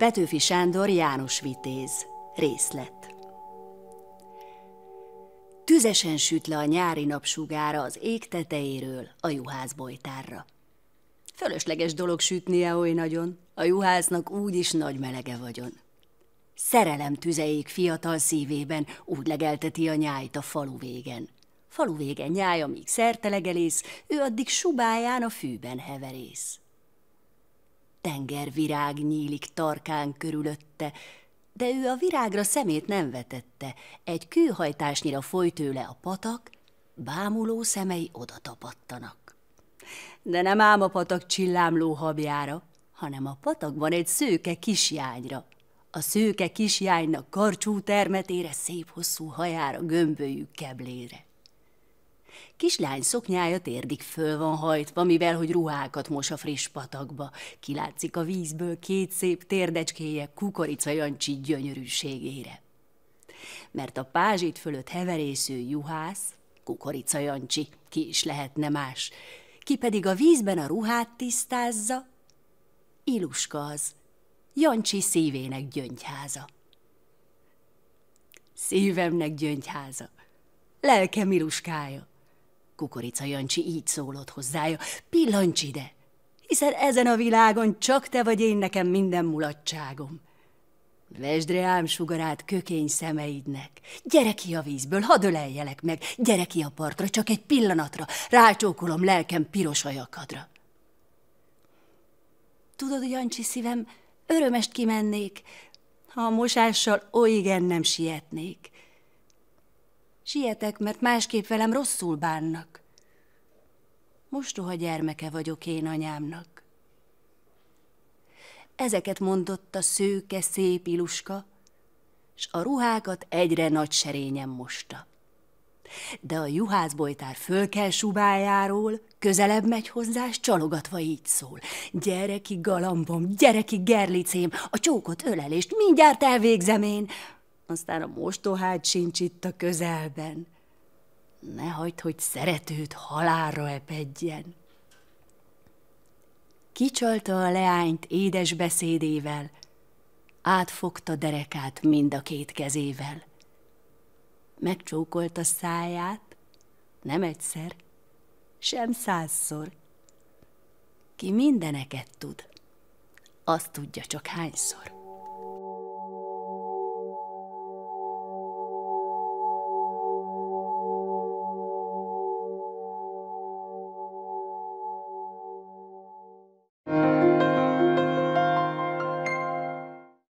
Petőfi Sándor János Vitéz. Részlet. Tüzesen süt le a nyári napsugára az ég tetejéről a juhász bojtárra. Fölösleges dolog sütnie oly nagyon, a juhásznak úgy is nagy melege vagyon. Szerelem tüzeik fiatal szívében, úgy legelteti a nyájt a falu végen. Falu végen nyája, míg szertelegelész, ő addig subáján a fűben heverész. Tengervirág nyílik tarkán körülötte, de ő a virágra szemét nem vetette, egy kőhajtásnyira folyt tőle a patak, bámuló szemei oda tapadtanak. De nem ám a patak csillámló habjára, hanem a patakban egy szőke kisjányra. A szőke kisjánynak karcsú termetére, szép hosszú hajára, gömbölyű keblére. Kislány szoknyája térdig föl van hajtva, mivel hogy ruhákat mos a friss patakba. Kilátszik a vízből két szép térdecskéje kukorica Jancsi gyönyörűségére. Mert a pázsit fölött heverésző juhász, kukorica Jancsi, ki is lehetne más, ki pedig a vízben a ruhát tisztázza, Iluska az, Jancsi szívének gyöngyháza. Szívemnek gyöngyháza, lelkem iluskája, Kukorica Jancsi így szólott hozzája. Pillancs ide, hiszen ezen a világon csak te vagy én nekem minden mulatságom. Vesd reám sugarát kökény szemeidnek. Gyere ki a vízből, hadd öleljelek meg. Gyere ki a partra, csak egy pillanatra. Rácsókolom lelkem piros ajakadra. Tudod, Jancsi szívem, örömest kimennék, ha a mosással oly igen nem sietnék. Sietek, mert másképp velem rosszul bánnak. Mostoha gyermeke vagyok én anyámnak. Ezeket mondott a szőke, szép iluska, s a ruhákat egyre nagy serényen mosta. De a juhászbojtár fölkel subájáról, közelebb megy hozzá, s csalogatva így szól. Gyereki galambom, gyereki gerlicém, a csókot ölelést mindjárt elvégzem én aztán a mostohád sincs itt a közelben. Ne hagyd, hogy szeretőd halálra epedjen. Kicsalta a leányt édes beszédével, átfogta derekát mind a két kezével. Megcsókolta száját, nem egyszer, sem százszor. Ki mindeneket tud, azt tudja csak hányszor.